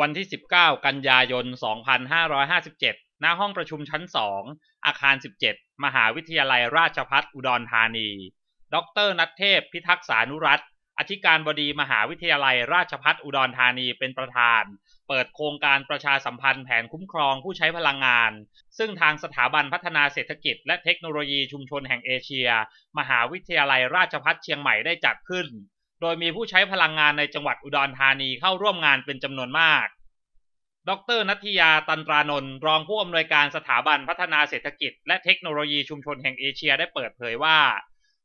วันที่ 19 กันยายน 2557 ณ ห้องประชุมชั้น 2 อาคาร 17 มหาวิทยาลัยราชพัฒอุดรธานี ดรนัทเทพพิทักษานุรัตอธิการบดีมหาวิทยาลัยราชพัฒอุดรธานีเป็นประธาน เปิดโครงการประชาสัมพันธ์แผนคุ้มครองผู้ใช้พลังงาน ซึ่งทางสถาบันพัฒนาเศรษฐกิจและเทคโนโลยีชุมชนแห่งเอเชีย มหาวิทยาลัยราชพัฒเชียงใหม่ได้จัดขึ้นโดยมีผู้ใช้พลังงานในจังหวัดอุดรธานีเข้าร่วมงานเป็นจำนวนมาก ดรนัทยาตันตรานนท์รองผู้อำนวยการสถาบันพัฒนาเศรษฐกิจและเทคโนโลยีชุมชนแห่งเอเชียได้เปิดเผยว่า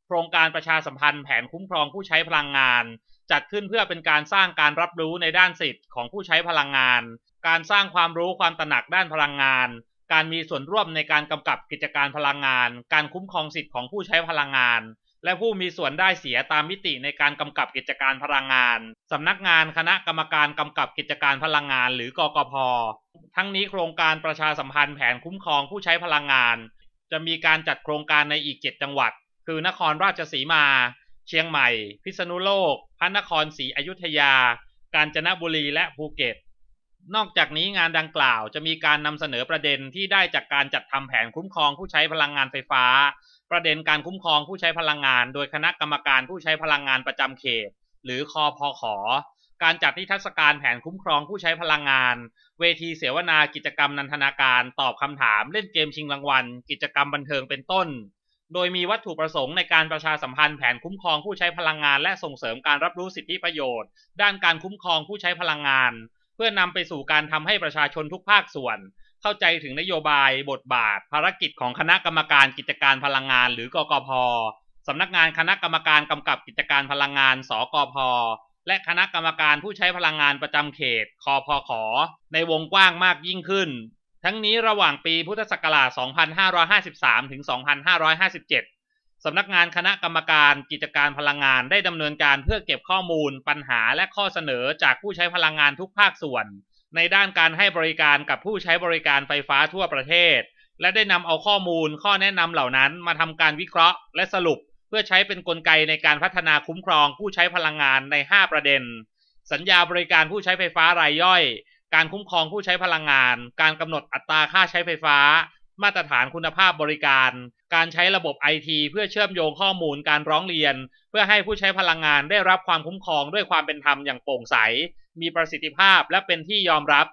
โครงการประชาสัมพันธ์แผนคุ้มครองผู้ใช้พลังงาน จัดขึ้นเพื่อเป็นการสร้างการรับรู้ในด้านสิทธิ์ของผู้ใช้พลังงาน การสร้างความรู้ความตระหนักด้านพลังงาน การมีส่วนร่วมในการกำกับกิจการพลังงาน การคุ้มครองสิทธิ์ของผู้ใช้พลังงานและผู้มีส่วนได้เสียตามมิติในการกำกับกิจการพลังงาน สำนักงานคณะกรรมการกำกับกิจการพลังงาน หรือกกพทั้งนี้โครงการประชาสัมพันธ์แผนคุ้มครองผู้ใช้พลังงาน จะมีการจัดโครงการในอีกเจังหวัด คือนครราชสีมา เชียงใหม่ พิษณุโลก พระนครศรีอยุธยา กาญจนบุรี และภูเก็ต นอกจากนี้งานดังกล่าวจะมีการนำเสนอประเด็นที่ได้จากการจัดทำแผนคุ้มครองผู้ใช้พลังงานไฟฟ้าประเด็นการคุ้มครองผู้ใช้พลังงาน โดยคณะกรรมการผู้ใช้พลังงานประจำเขต หรือคอพอขอการจัดนิทรรศการแผนคุ้มครองผู้ใช้พลังงาน เวทีเสวนากิจกรรมนันทนาการ ตอบคำถาม เล่นเกมชิงรางวัลกิจกรรมบันเทิงเป็นต้น โดยมีวัตถุประสงค์ในการประชาสัมพันธ์แผนคุ้มครองผู้ใช้พลังงานและส่งเสริมการรับรู้สิทธิประโยชน์ ด้านการคุ้มครองผู้ใช้พลังงานพื่อนำไปสู่การทำให้ประชาชนทุกภาคส่วน เข้าใจถึงนโยบาย บทบาทภารกิจของคณะกรรมการกิจการพลังงานหรือกกพสำนักงานคณะกรรมการกำกับกิจการพลังงานสกพและคณะกรรมการผู้ใช้พลังงานประจำเขตคพขในวงกว้างมากยิ่งขึ้น ทั้งนี้ระหว่างปีพุทธศักราช 2553 ถึง 2557สำนักงานคณะกรรมการกิจการพลังงานได้ดำเนินการเพื่อเก็บข้อมูล ปัญหาและข้อเสนอจากผู้ใช้พลังงานทุกภาคส่วน ในด้านการให้บริการกับผู้ใช้บริการไฟฟ้าทั่วประเทศ และได้นำเอาข้อมูลข้อแนะนำเหล่านั้นมาทำการวิเคราะห์ และสรุป เพื่อใช้เป็นนกลไกในการพัฒนาคุ้มครองผู้ใช้พลังงานใน 5 ประเด็น สัญญาบริการผู้ใช้ไฟฟ้ารายย่อย การคุ้มครองผู้ใช้พลังงาน การกำหนดอัตราค่าใช้ไฟฟ้ามาตรฐานคุณภาพบริการ การใช้ระบบไอทีเพื่อเชื่อมโยงข้อมูลการร้องเรียน เพื่อให้ผู้ใช้พลังงานได้รับความคุ้มครองด้วยความเป็นธรรมอย่างโปร่งใส มีประสิทธิภาพและเป็นที่ยอมรับ